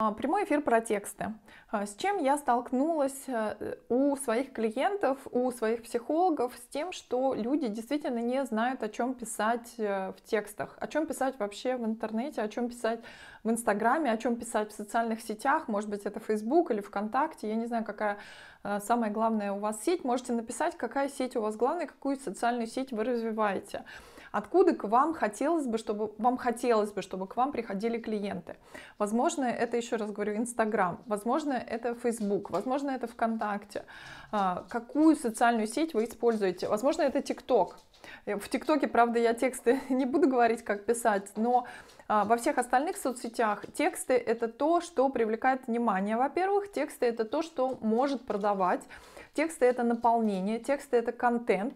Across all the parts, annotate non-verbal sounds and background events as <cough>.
А, прямой эфир про тексты. А, с чем я столкнулась э, у своих клиентов, у своих психологов, с тем, что люди действительно не знают, о чем писать э, в текстах, о чем писать вообще в интернете, о чем писать в Инстаграме, о чем писать в социальных сетях, может быть, это Facebook или ВКонтакте, я не знаю, какая э, самая главная у вас сеть, можете написать, какая сеть у вас главная, какую социальную сеть вы развиваете откуда к вам хотелось бы, чтобы вам хотелось бы, чтобы к вам приходили клиенты. Возможно, это, еще раз говорю, Инстаграм, возможно, это Фейсбук, возможно, это ВКонтакте. А, какую социальную сеть вы используете? Возможно, это ТикТок. Э, в ТикТоке, правда, я тексты <laughs> не буду говорить, как писать, но а, во всех остальных соцсетях тексты это то, что привлекает внимание, во-первых, тексты это то, что может продавать, тексты это наполнение, тексты это контент.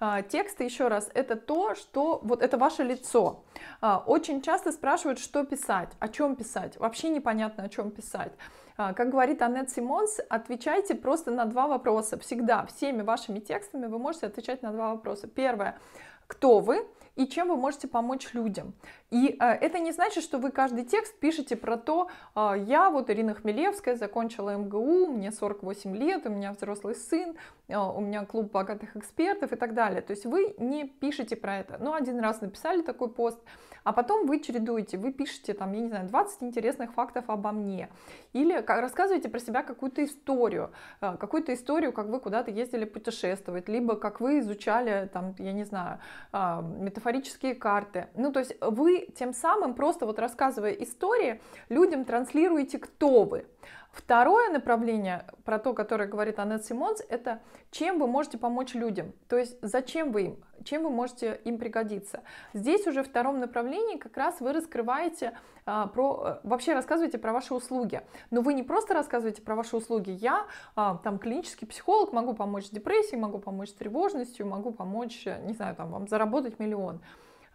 А, тексты, еще раз, это то, что вот это ваше лицо. А, очень часто спрашивают, что писать, о чем писать. Вообще непонятно, о чем писать. Как говорит Аннет Симонс, отвечайте просто на два вопроса. Всегда всеми вашими текстами вы можете отвечать на два вопроса. Первое, кто вы, и чем вы можете помочь людям. И э, это не значит, что вы каждый текст пишете про то, э, я вот Ирина Хмелевская, закончила МГУ, мне 48 лет, у меня взрослый сын, Э, у меня клуб богатых экспертов и так далее. То есть вы не пишете про это. Ну, один раз написали такой пост, а потом вы чередуете, вы пишете там, я не знаю, 20 интересных фактов обо мне. Или рассказываете про себя какую-то историю, э, какую-то историю, как вы куда-то ездили путешествовать, либо как вы изучали там, я не знаю, э, метафорические карты. Ну, то есть вы тем самым просто вот рассказывая истории, людям транслируете, кто вы. Второе направление, про то, которое говорит Аннет Симонс, это чем вы можете помочь людям, то есть зачем вы им, чем вы можете им пригодиться. Здесь уже в втором направлении как раз вы раскрываете а, про, э, вообще рассказываете про ваши услуги. Но вы не просто рассказываете про ваши услуги, я а, там клинический психолог, могу помочь с депрессией, могу помочь с тревожностью, могу помочь, э, не знаю, там вам заработать миллион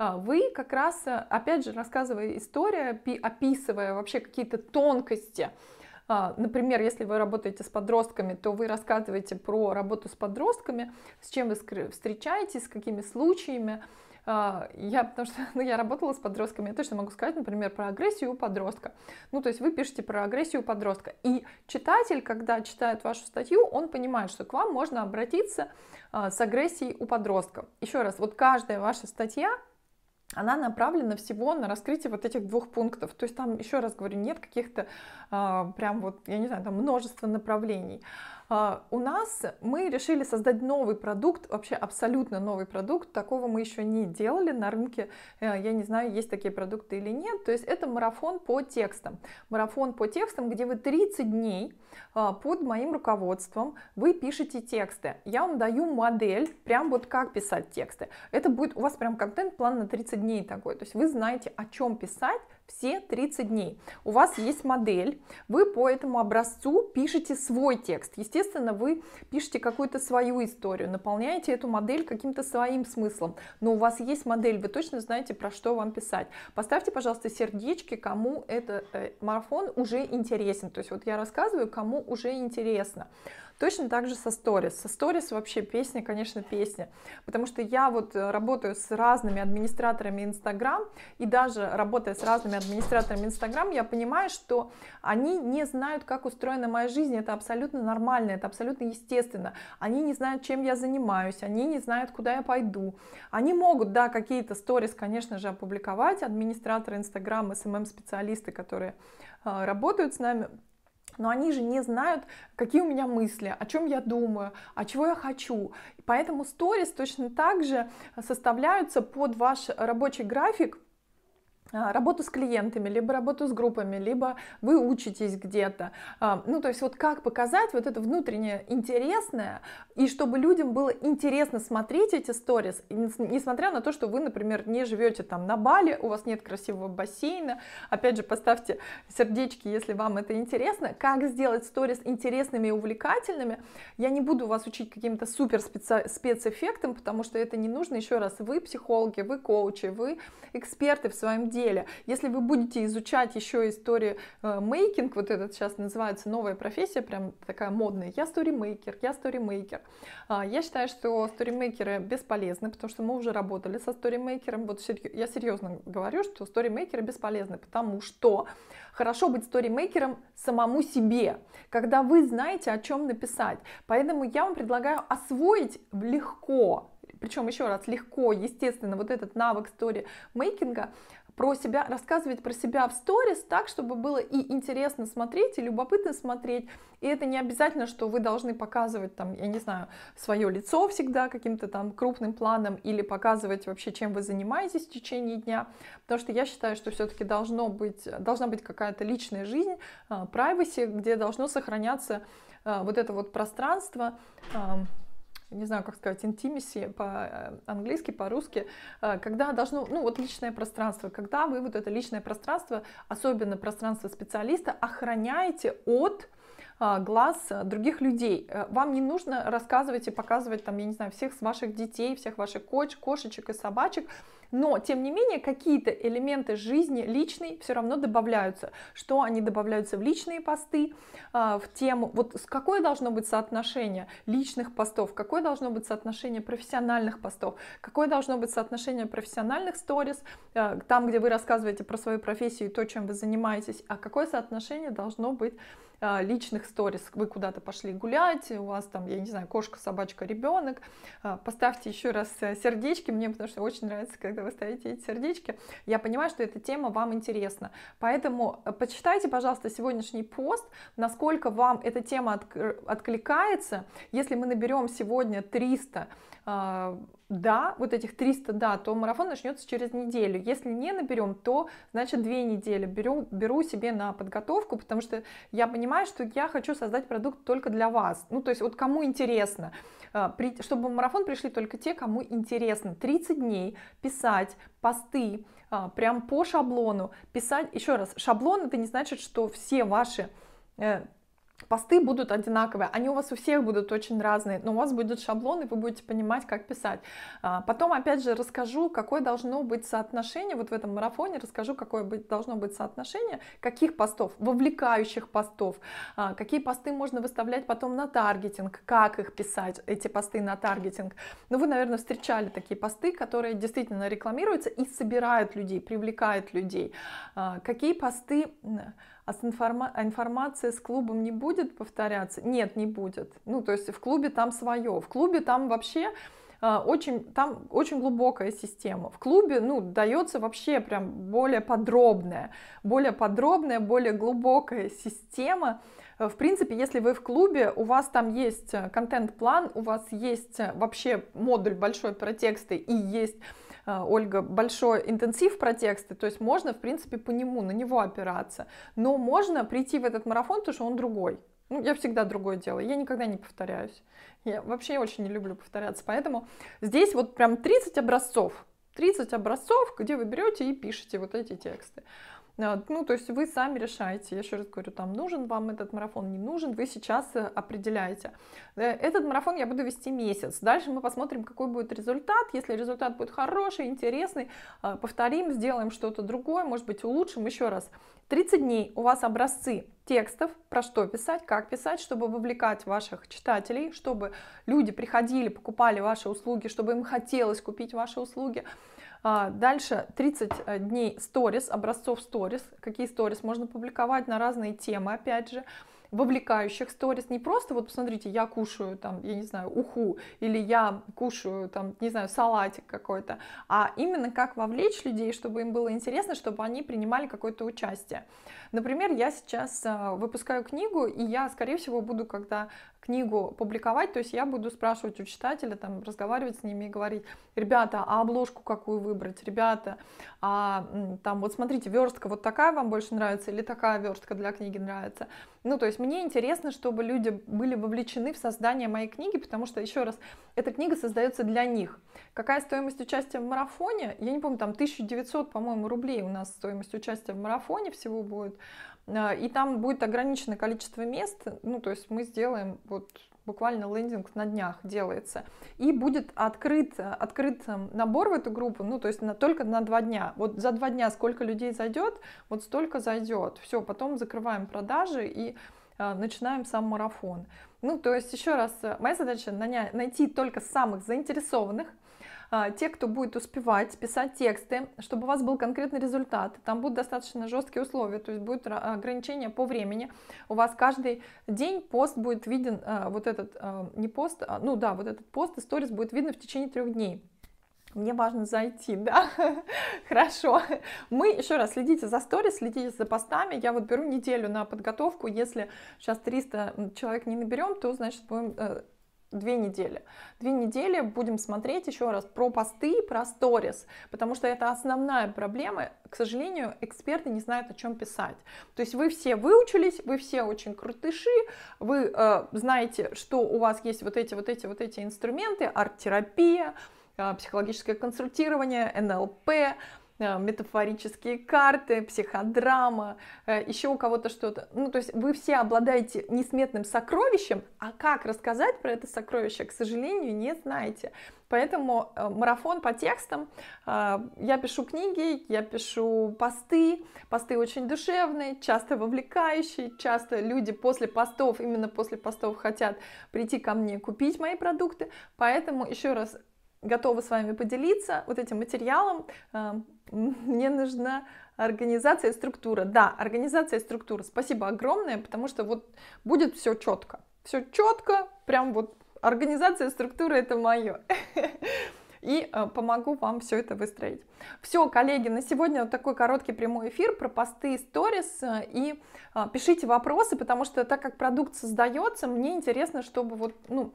а вы как раз, э, опять же, рассказывая историю, описывая вообще какие-то тонкости а, например, если вы работаете с подростками, то вы рассказываете про работу с подростками, с чем вы встречаетесь, с какими случаями. А, я, потому что <laughs> ну, я работала с подростками, я точно могу сказать, например, про агрессию у подростка. Ну, то есть вы пишете про агрессию у подростка. И читатель, когда читает вашу статью, он понимает, что к вам можно обратиться а, с агрессией у подростка. Еще раз, вот каждая ваша статья она направлена всего на раскрытие вот этих двух пунктов. То есть там, еще раз говорю, нет каких-то э, прям вот, я не знаю, там множество направлений. А, у нас мы решили создать новый продукт, вообще абсолютно новый продукт, такого мы еще не делали на рынке, э, я не знаю, есть такие продукты или нет, то есть это марафон по текстам. Марафон по текстам, где вы 30 дней а, под моим руководством вы пишете тексты. Я вам даю модель, прям вот как писать тексты. Это будет у вас прям контент-план на 30 дней такой, то есть вы знаете, о чем писать, все 30 дней. У вас есть модель, вы по этому образцу пишете свой текст. Естественно, вы пишете какую-то свою историю, наполняете эту модель каким-то своим смыслом. Но у вас есть модель, вы точно знаете, про что вам писать. Поставьте, пожалуйста, сердечки, кому этот э, марафон уже интересен. То есть вот я рассказываю, кому уже интересно. Точно так же со сторис. Со сторис вообще песня, конечно, песня. Потому что я вот э, работаю с разными администраторами Инстаграм, и даже работая с разными администраторами Инстаграм, я понимаю, что они не знают, как устроена моя жизнь. Это абсолютно нормально, это абсолютно естественно. Они не знают, чем я занимаюсь, они не знают, куда я пойду. Они могут, да, какие-то сторис, конечно же, опубликовать, администраторы Инстаграма, СММ-специалисты, которые э, работают с нами, но они же не знают, какие у меня мысли, о чем я думаю, о чего я хочу. Поэтому сторис точно так же э, составляются под ваш рабочий график, а, работу с клиентами, либо работу с группами, либо вы учитесь где-то. А, ну, то есть вот как показать вот это внутреннее интересное, и чтобы людям было интересно смотреть эти сторис, несмотря на то, что вы, например, не живете там на Бали, у вас нет красивого бассейна. Опять же, поставьте сердечки, если вам это интересно. Как сделать сторис интересными и увлекательными? Я не буду вас учить каким-то супер спецэффектом, потому что это не нужно. Еще раз, вы психологи, вы коучи, вы эксперты в своем деле, деле. Если вы будете изучать еще истории мейкинг, э, вот этот сейчас называется новая профессия, прям такая модная, я сторимейкер, я сторимейкер. А, я считаю, что сторимейкеры бесполезны, потому что мы уже работали со сторимейкером. Вот я серьезно говорю, что сторимейкеры бесполезны, потому что хорошо быть сторимейкером самому себе, когда вы знаете, о чем написать. Поэтому я вам предлагаю освоить легко причем еще раз легко, естественно, вот этот навык стори мейкинга про себя, рассказывать про себя в сторис так, чтобы было и интересно смотреть, и любопытно смотреть. И это не обязательно, что вы должны показывать там, я не знаю, свое лицо всегда каким-то там крупным планом или показывать вообще, чем вы занимаетесь в течение дня. Потому что я считаю, что все-таки должно быть, должна быть какая-то личная жизнь, а, privacy, где должно сохраняться а, вот это вот пространство, а, не знаю, как сказать, intimacy по-английски, э, по-русски, э, когда должно, ну вот личное пространство, когда вы вот это личное пространство, особенно пространство специалиста, охраняете от э, глаз других людей. Вам не нужно рассказывать и показывать там, я не знаю, всех ваших детей, всех ваших коч, кошечек и собачек, но тем не менее какие-то элементы жизни личной все равно добавляются. Что они добавляются в личные посты, а, в тему, вот какое должно быть соотношение личных постов, какое должно быть соотношение профессиональных постов, какое должно быть соотношение профессиональных сторис, а, там, где вы рассказываете про свою профессию и то, чем вы занимаетесь, а какое соотношение должно быть а, личных сторис. Вы куда-то пошли гулять, у вас там, я не знаю, кошка, собачка, ребенок. А, поставьте еще раз э, сердечки мне, потому что очень нравится, когда вы ставите эти сердечки. Я понимаю, что эта тема вам интересна. Поэтому э, почитайте, пожалуйста, сегодняшний пост, насколько вам эта тема откликается. Если мы наберем сегодня 300 да, вот этих 300 да, то марафон начнется через неделю. Если не наберем, то значит две недели беру, беру себе на подготовку, потому что я понимаю, что я хочу создать продукт только для вас. Ну, то есть вот кому интересно, э, чтобы в марафон пришли только те, кому интересно. 30 дней писать посты э, прям по шаблону, писать, еще раз, шаблон это не значит, что все ваши э, посты будут одинаковые, они у вас у всех будут очень разные, но у вас будет шаблон, и вы будете понимать, как писать. А, потом, опять же, расскажу, какое должно быть соотношение, вот в этом марафоне расскажу, какое должно быть соотношение, каких постов, вовлекающих постов, а, какие посты можно выставлять потом на таргетинг, как их писать, эти посты на таргетинг. Ну, вы, наверное, встречали такие посты, которые действительно рекламируются и собирают людей, привлекают людей. А, какие посты а с информа а информация с клубом не будет повторяться? Нет, не будет. Ну, то есть в клубе там свое. В клубе там вообще а, очень, там очень глубокая система. В клубе, ну, дается вообще прям более подробная, более подробная, более глубокая система. Э, в принципе, если вы в клубе, у вас там есть э, контент-план, у вас есть э, вообще модуль большой про тексты и есть а, Ольга, большой интенсив про тексты, то есть можно, в принципе, по нему, на него опираться. Но можно прийти в этот марафон, потому что он другой. Ну, я всегда другое делаю, я никогда не повторяюсь. Я вообще очень не люблю повторяться, поэтому здесь вот прям 30 образцов, 30 образцов, где вы берете и пишете вот эти тексты. А, ну, то есть вы сами решаете, я еще раз говорю, там нужен вам этот марафон, не нужен, вы сейчас э, определяете. Э, этот марафон я буду вести месяц. Дальше мы посмотрим, какой будет результат. Если результат будет хороший, интересный, э, повторим, сделаем что-то другое, может быть, улучшим еще раз. 30 дней у вас образцы текстов, про что писать, как писать, чтобы вовлекать ваших читателей, чтобы люди приходили, покупали ваши услуги, чтобы им хотелось купить ваши услуги, а, дальше 30 э, дней сторис, образцов сторис, какие сторис можно публиковать на разные темы, опять же вовлекающих сторис, не просто вот посмотрите, я кушаю там, я не знаю, уху, или я кушаю там, не знаю, салатик какой-то, а именно как вовлечь людей, чтобы им было интересно, чтобы они принимали какое-то участие. Например, я сейчас э, выпускаю книгу, и я, скорее всего, буду, когда книгу публиковать, то есть я буду спрашивать у читателя, там, разговаривать с ними и говорить, ребята, а обложку какую выбрать, ребята, а, там, вот смотрите, верстка вот такая вам больше нравится или такая верстка для книги нравится, ну, то есть есть мне интересно, чтобы люди были вовлечены в создание моей книги, потому что, еще раз, эта книга создается для них. Какая стоимость участия в марафоне? Я не помню, там 1900, по-моему, рублей у нас стоимость участия в марафоне всего будет. А, и там будет ограниченное количество мест, ну, то есть мы сделаем вот буквально лендинг на днях делается. И будет открыт, открыт эм, набор в эту группу, ну, то есть на, только на два дня. Вот за два дня сколько людей зайдет, вот столько зайдет. Все, потом закрываем продажи и а, начинаем сам марафон. Ну, то есть, еще раз, э, моя задача нанять, найти только самых заинтересованных, а, те, кто будет успевать писать тексты, чтобы у вас был конкретный результат. Там будут достаточно жесткие условия, то есть будет ограничение по времени. У вас каждый день пост будет виден, а, вот этот, не пост, ну да, вот этот пост и сторис будет видно в течение трех дней. Мне важно зайти, да? <laughs> Хорошо. Мы, еще раз, следите за сторис, следите за постами. Я вот беру неделю на подготовку. Если сейчас 300 человек не наберем, то, значит, будем э, две недели. Две недели будем смотреть еще раз про посты, про сторис, потому что это основная проблема. К сожалению, эксперты не знают, о чем писать. То есть вы все выучились, вы все очень крутыши, вы э, знаете, что у вас есть вот эти, вот эти, вот эти инструменты, арт-терапия, а, психологическое консультирование, НЛП, а, метафорические карты, психодрама, а, еще у кого-то что-то. Ну, то есть вы все обладаете несметным сокровищем, а как рассказать про это сокровище, к сожалению, не знаете. Поэтому марафон по текстам. Я пишу книги, я пишу посты. Посты очень душевные, часто вовлекающие. Часто люди после постов, именно после постов хотят прийти ко мне купить мои продукты. Поэтому еще раз готова с вами поделиться вот этим материалом. Эм, <laughs> мне нужна организация и структура. Да, организация и структура. Спасибо огромное, потому что вот будет все четко. Все четко, прям вот организация, структура это мое. <laughs> И э, помогу вам все это выстроить. Все, коллеги, на сегодня вот такой короткий прямой эфир про посты и сторис. И э, пишите вопросы, потому что так как продукт создается, мне интересно, чтобы вот, ну,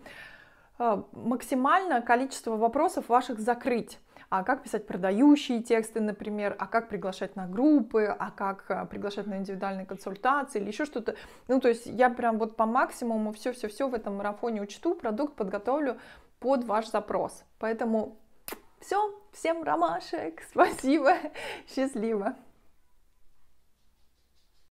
Э, максимально количество вопросов ваших закрыть. А как писать продающие тексты, например, а как приглашать на группы, а как э, приглашать на индивидуальные консультации или еще что-то. Ну, то есть я прям вот по максимуму все-все-все в этом марафоне учту, продукт подготовлю под ваш запрос. Поэтому все, всем ромашек, <laughs> спасибо, счастливо.